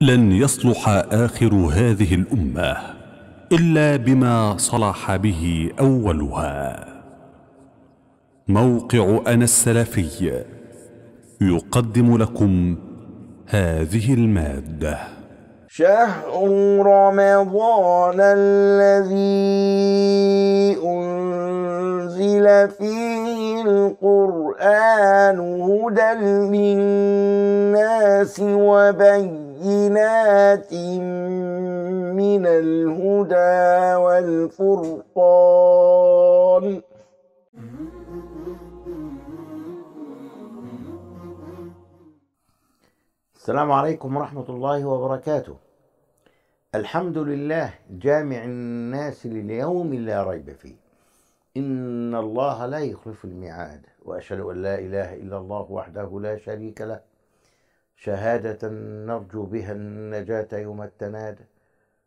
لن يصلح آخر هذه الأمة إلا بما صلح به أولها موقع أنا السلفي يقدم لكم هذه المادة شهر رمضان الذي أنزل فيه القرآن هدى للناس الناس وبينات من الهدى والفرقان السلام عليكم ورحمة الله وبركاته الحمد لله جامع الناس لليوم لا ريب فيه إن الله لا يخلف الميعاد وأشهد أن لا إله إلا الله وحده لا شريك له شهادة نرجو بها النجاة يوم التناد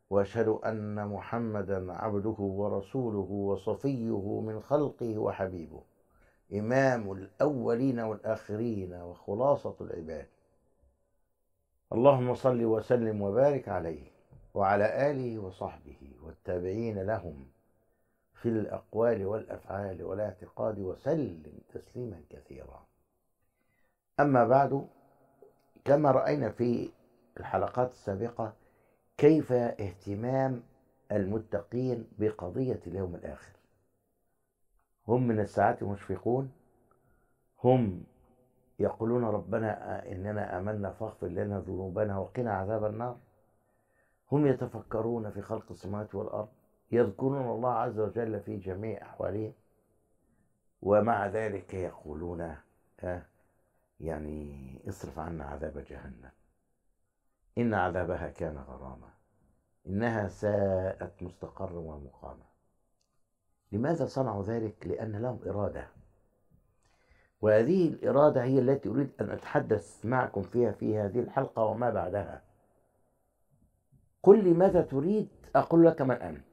وأشهد أن محمدا عبده ورسوله وصفيه من خلقه وحبيبه إمام الأولين والآخرين وخلاصة العباد اللهم صل وسلم وبارك عليه وعلى آله وصحبه والتابعين لهم في الأقوال والأفعال والاعتقاد وسلم تسليما كثيرا أما بعد كما راينا في الحلقات السابقه كيف اهتمام المتقين بقضيه اليوم الاخر هم من الساعه مشفقون هم يقولون ربنا اننا امنا فاغفر لنا ذنوبنا وقنا عذاب النار هم يتفكرون في خلق السماوات والارض يذكرون الله عز وجل في جميع احوالهم ومع ذلك يقولون آه، يعني اصرف عنا عذاب جهنم إن عذابها كان غراما إنها ساءت مستقرا ومقاما لماذا صنعوا ذلك؟ لأن لهم إرادة وهذه الإرادة هي التي أريد أن أتحدث معكم فيها في هذه الحلقة وما بعدها قل لي ماذا تريد أقول لك من أنت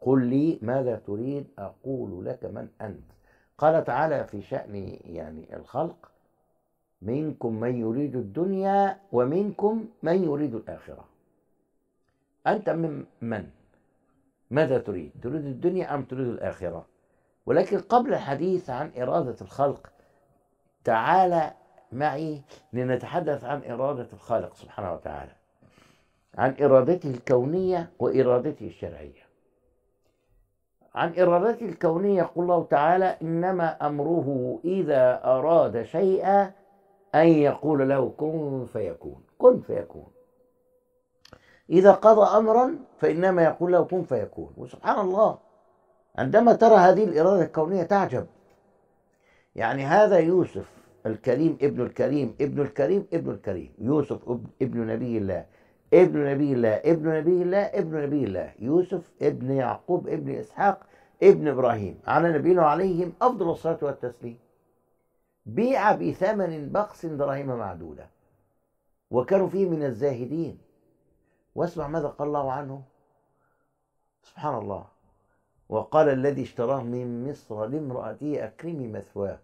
قل لي ماذا تريد أقول لك من أنت قال تعالى في شأن يعني الخلق منكم من يريد الدنيا ومنكم من يريد الآخرة أنت من من ماذا تريد تريد الدنيا أم تريد الآخرة ولكن قبل الحديث عن إرادة الخلق تعال معي لنتحدث عن إرادة الخالق سبحانه وتعالى عن إرادته الكونية وإرادته الشرعية عن إرادته الكونية يقول الله تعالى إنما أمره إذا أراد شيئا أن يقول له كن فيكون كن فيكون إذا قضى أمرا فإنما يقول له كن فيكون وسبحان الله عندما ترى هذه الإرادة الكونية تعجب يعني هذا يوسف الكريم ابن الكريم ابن الكريم ابن الكريم يوسف ابن نبي الله ابن نبي الله ابن نبي الله ابن نبي الله يوسف ابن يعقوب ابن إسحاق ابن إبراهيم على نبينا عليهم أفضل الصلاة والتسليم بيع بثمن بخس دراهم معدودة وكانوا فيه من الزاهدين واسمع ماذا قال الله عنه سبحان الله وقال الذي اشتراه من مصر لامرأته أكرمي مثواه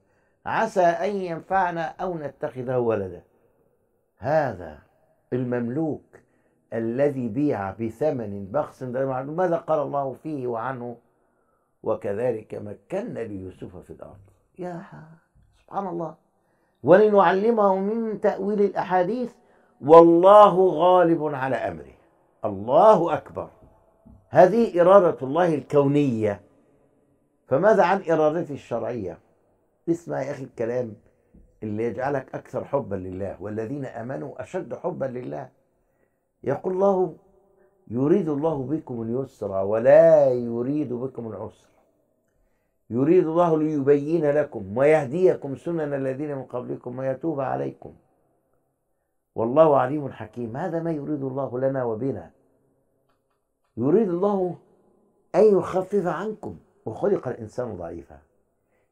عسى أن ينفعنا أو نتخذه ولدا هذا المملوك الذي بيع بثمن بخس ماذا قال الله فيه وعنه وكذلك مكنا ليوسف في الأرض يا حق سبحان الله ولنعلمه من تأويل الأحاديث والله غالب على أمره الله أكبر هذه إرادة الله الكونية فماذا عن إرادته الشرعية اسمع يا أخي الكلام اللي يجعلك أكثر حبا لله والذين أمنوا أشد حبا لله يقول الله يريد الله بكم اليسر ولا يريد بكم العسر يريد الله ليبين لكم ويهديكم سنن الذين من قبلكم ويتوب عليكم والله عليم حكيم هذا ما يريد الله لنا وبنا يريد الله أن يخفف عنكم وخلق الإنسان ضعيفا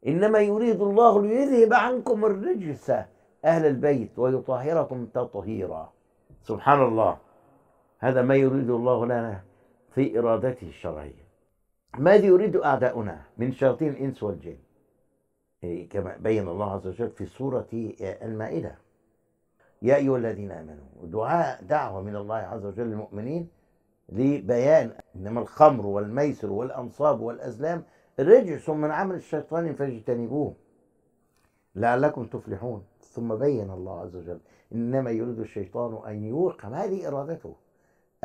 إنما يريد الله ليذهب عنكم الرجس أهل البيت ويطهركم تطهيرا سبحان الله هذا ما يريد الله لنا في إرادته الشرعية ماذا يريد أعداؤنا من شياطين الإنس والجن إيه، كما بين الله عز وجل في سورة المائدة يا أيها الذين آمنوا دعاء دعوة من الله عز وجل للمؤمنين لبيان إنما الخمر والميسر والأنصاب والأزلام رجس من عمل الشيطان فاجتنبوه لعلكم تفلحون ثم بين الله عز وجل إنما يريد الشيطان أن يوقع هذه إرادته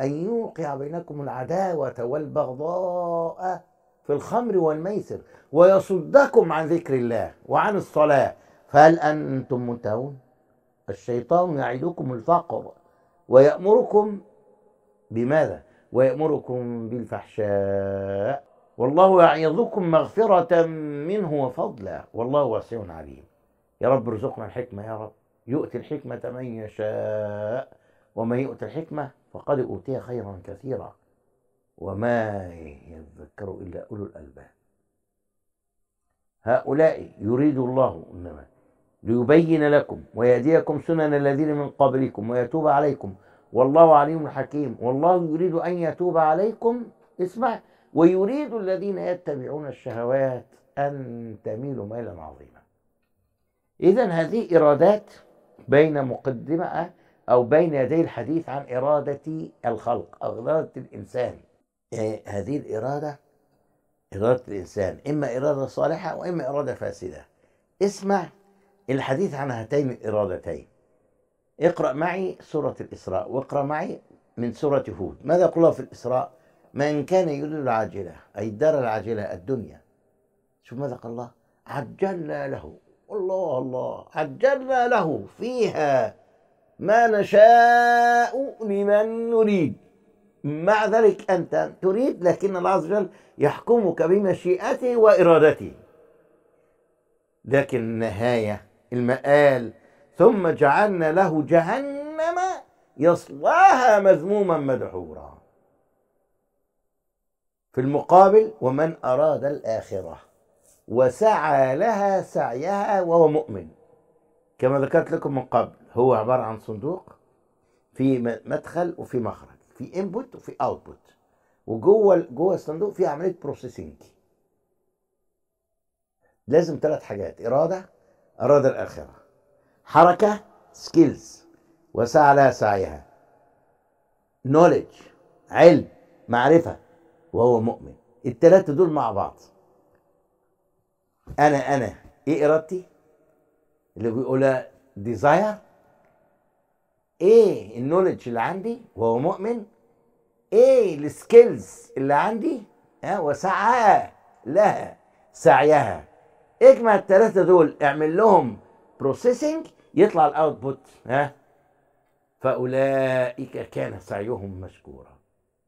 أن يوقع بينكم العداوة والبغضاء في الخمر والميسر ويصدكم عن ذكر الله وعن الصلاة فهل أنتم منتهون؟ الشيطان يعدكم الفقر ويأمركم بماذا؟ ويأمركم بالفحشاء والله يعظكم مغفرة منه وفضلا والله واسع عليم يا رب ارزقنا الحكمة يا رب يؤتي الحكمة من يشاء ومن يؤت الحكمة فقد أوتي خيرا كثيرا وما يذكر إلا أولو الألباب هؤلاء يريد الله إنما ليبين لكم ويهديكم سنن الذين من قبلكم ويتوب عليكم والله عليم حكيم والله يريد أن يتوب عليكم اسمع ويريد الذين يتبعون الشهوات أن تميلوا ميلا عظيما إذا هذه إرادات بين مقدمة أو بين يدي الحديث عن إرادة الخلق أو إرادة الإنسان يعني هذه الإرادة إرادة الإنسان إما إرادة صالحة وإما إرادة فاسدة اسمع الحديث عن هاتين الإرادتين اقرأ معي سورة الإسراء واقرأ معي من سورة هود ماذا يقول في الإسراء من كان يريد العاجلة أي الدار العاجلة الدنيا شوف ماذا قال الله عجلنا له الله الله عجلنا له فيها ما نشاء لمن نريد مع ذلك أنت تريد لكن الله عز وجل يحكمك بمشيئته وإرادته لكن النهاية المآل ثم جعلنا له جهنم يصلاها مذموما مدحورا في المقابل ومن أراد الآخرة وسعى لها سعيها وهو مؤمن كما ذكرت لكم من قبل هو عبارة عن صندوق في مدخل وفي مخرج في انبوت وفي اوتبوت وجوه جوه الصندوق في عملية بروسيسنج لازم ثلاث حاجات إرادة أراد الآخرة حركة سكيلز وسعى لها سعيها نولج علم معرفة وهو مؤمن التلاتة دول مع بعض أنا أنا إيه إرادتي اللي بيقولها ديزاير ايه النولج اللي عندي وهو مؤمن ايه السكيلز اللي عندي ها وسعى لها سعيها اجمع الثلاثه دول اعمل لهم بروسيسنج يطلع الاوتبوت ها فاولئك كان سعيهم مشكورا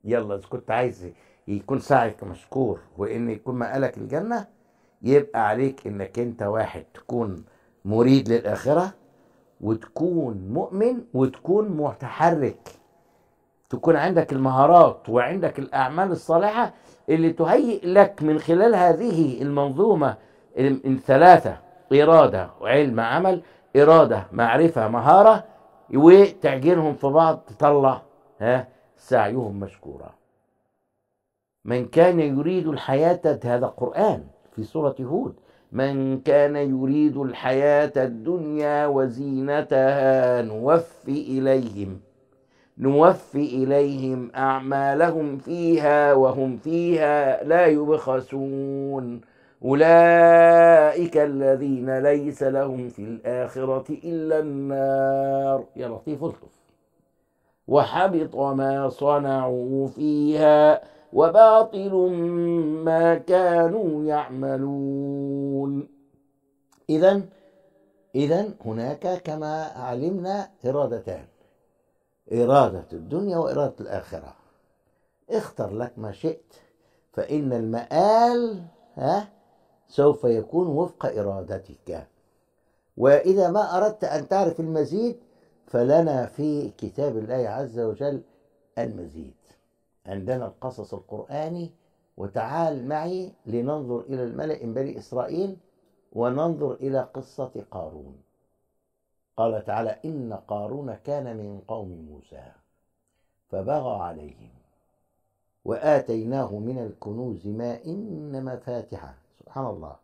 يلا اذا كنت عايز يكون سعيك مشكور وان يكون مقالك الجنه يبقى عليك انك انت واحد تكون مريد للآخرة وتكون مؤمن وتكون متحرك تكون عندك المهارات وعندك الأعمال الصالحة اللي تهيئ لك من خلال هذه المنظومة الثلاثة إرادة وعلم عمل إرادة معرفة مهارة وتعجنهم في بعض تطلع ها سعيهم مشكورا من كان يريد الحياة هذا قرآن في سورة هود من كان يريد الحياة الدنيا وزينتها نوفي إليهم نوفي إليهم أعمالهم فيها وهم فيها لا يبخسون أولئك الذين ليس لهم في الآخرة إلا النار يا لطيف الطف وحبط ما صنعوا فيها وباطل ما كانوا يعملون إذا إذا هناك كما علمنا إرادتان إرادة الدنيا وإرادة الآخرة اختر لك ما شئت فإن المآل ها سوف يكون وفق إرادتك وإذا ما أردت أن تعرف المزيد فلنا في كتاب الله عز وجل المزيد عندنا القصص القرآني وتعال معي لننظر إلى الملأ من بني إسرائيل وننظر إلى قصة قارون قال تعالى إن قارون كان من قوم موسى فبغى عليهم وآتيناه من الكنوز ما إن مفاتحه سبحان الله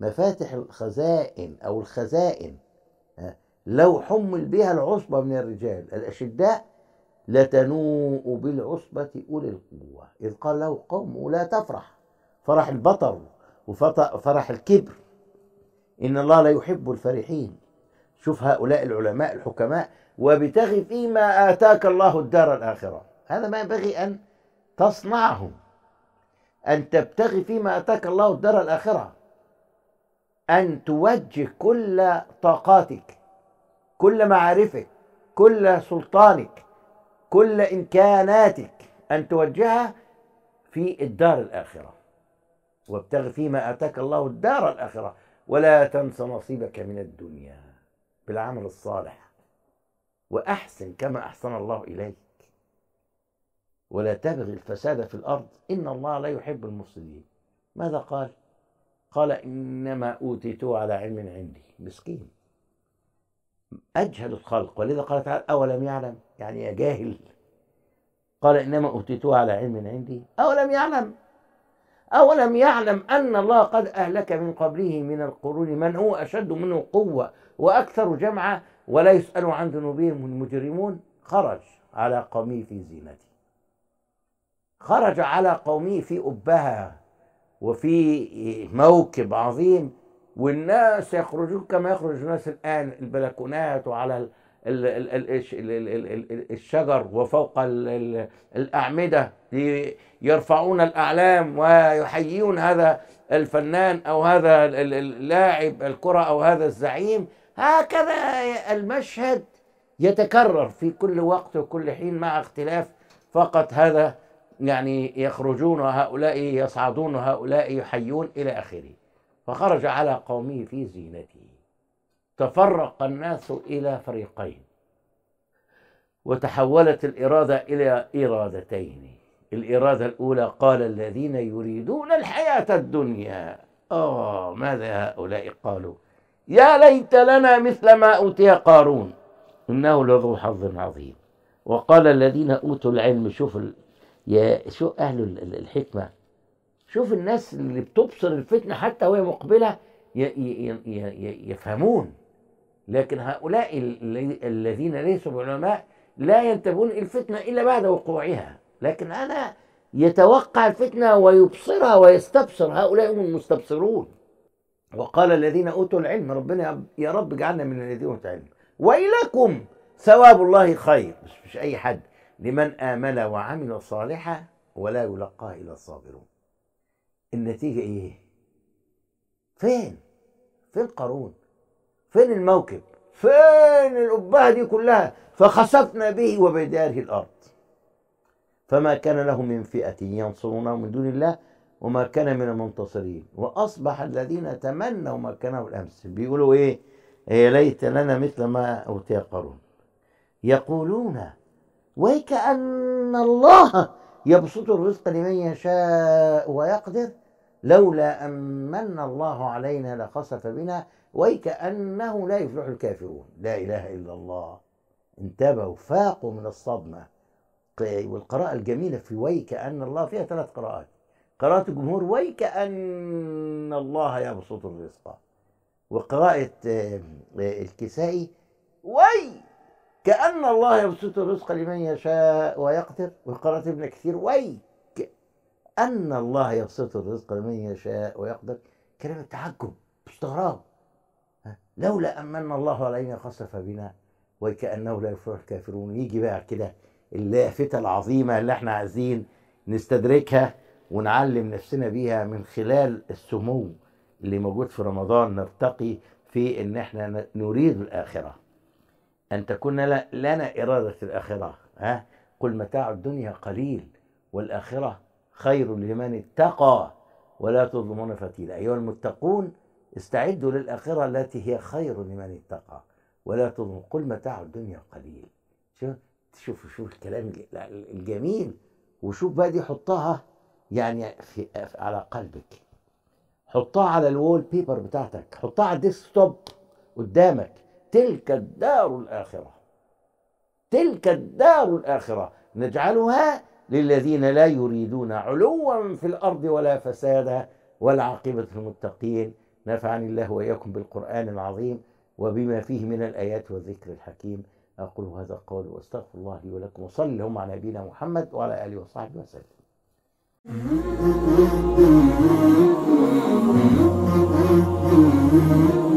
مفاتح الخزائن أو الخزائن لو حمل بها العصبة من الرجال الأشداء لتنوء بالعصبة أولي القوة إذ قال له قوم لا تفرح فرح البطر وفرح الكبر إن الله لا يحب الفرحين شوف هؤلاء العلماء الحكماء وبتغي فيما آتاك الله الدار الآخرة هذا ما ينبغي أن تصنعه أن تبتغي فيما آتاك الله الدار الآخرة أن توجه كل طاقاتك كل معارفك كل سلطانك كل إمكاناتك أن توجهها في الدار الآخرة وابتغ فيما آتاك الله الدار الآخرة ولا تنس نصيبك من الدنيا بالعمل الصالح وأحسن كما أحسن الله إليك ولا تبغي الفساد في الأرض إن الله لا يحب المفسدين ماذا قال؟ قال إنما أوتيته على علم عندي مسكين أجهل الخلق ولذا قال تعالى أولم يعلم يعني يا جاهل قال إنما أوتيته على علم عندي أولم يعلم أولم يعلم أن الله قد أهلك من قبله من القرون من هو أشد منه قوة وأكثر جمعا ولا يسأل عن ذنوبهم المجرمون خرج على قومه في زينته خرج على قومه في أبها وفي موكب عظيم والناس يخرجون كما يخرج الناس الآن البلكونات وعلى الشجر وفوق الأعمدة يرفعون الأعلام ويحيون هذا الفنان أو هذا اللاعب الكرة أو هذا الزعيم هكذا المشهد يتكرر في كل وقت وكل حين مع اختلاف فقط هذا يعني يخرجون وهؤلاء يصعدون وهؤلاء يحيون إلى آخره فخرج على قومه في زينته تفرق الناس الى فريقين وتحولت الاراده الى ارادتين الاراده الاولى قال الذين يريدون الحياه الدنيا اه ماذا هؤلاء قالوا يا ليت لنا مثل ما اوتي قارون انه لذو حظ عظيم وقال الذين اوتوا العلم شوف يا شو اهل الحكمه شوف الناس اللي بتبصر الفتنة حتى وهي مقبلة يفهمون لكن هؤلاء الذين ليسوا بعلماء لا ينتبهون الفتنة إلا بعد وقوعها لكن أنا يتوقع الفتنة ويبصرها ويستبصر هؤلاء هم المستبصرون وقال الذين أوتوا العلم ربنا يا رب اجعلنا من الذين أوتوا العلم ويلكم ثواب الله خير مش, مش أي حد لمن آمن وعمل صالحا ولا يلقاه إلا الصابرون النتيجة إيه؟ فين؟ فين قارون؟ فين الموكب؟ فين الموكب فين الابهه دي كلها؟ فخسفنا به وبداره الأرض فما كان له من فئة ينصرونه من دون الله وما كان من المنتصرين وأصبح الذين تمنوا ما كانوا الأمس بيقولوا إيه يا إيه، ليت لنا مثل ما أوتي قارون يقولون ويكأن الله يبسط الرزق لمن يشاء ويقدر لولا أن من الله علينا لخسف بنا ويكأنه لا يفلح الكافرون لا إله إلا الله انتبهوا فاقوا من الصدمة طيب، والقراءة الجميلة في ويكأن الله فيها ثلاث قراءات قراءة الجمهور ويكأن الله يبسط الرزق وقراءة آه، الكسائي وي كأن الله يبسط الرزق لمن يشاء ويقدر وقرأت ابن كثير ويك أن الله يبسط الرزق لمن يشاء ويقدر كلمة تعجب استغراب لولا أمن الله علينا خسف بنا وكأنه لا يفلح الكافرون يجي بقى كده اللافتة العظيمة اللي احنا عايزين نستدركها ونعلم نفسنا بيها من خلال السمو اللي موجود في رمضان نرتقي في ان احنا نريد الاخره أن تكون لنا إرادة الآخرة ها قل متاع الدنيا قليل والآخرة خير لمن اتقى ولا تظلمون فتيلا أيها المتقون استعدوا للآخرة التي هي خير لمن اتقى ولا تظلم قل متاع الدنيا قليل شوف شوف شوف الكلام الجميل وشوف بقى دي حطها يعني في على قلبك حطها على الوول بيبر بتاعتك حطها على الديسك توب قدامك تلك الدار الآخرة تلك الدار الآخرة نجعلها للذين لا يريدون علوا في الأرض ولا فسادا والعاقبة المتقين نفعني الله وإياكم بالقرآن العظيم وبما فيه من الآيات والذكر الحكيم أقول هذا قولي وأستغفر الله لي ولكم وصلى اللهم على نبينا محمد وعلى آله وصحبه وسلم Thank you.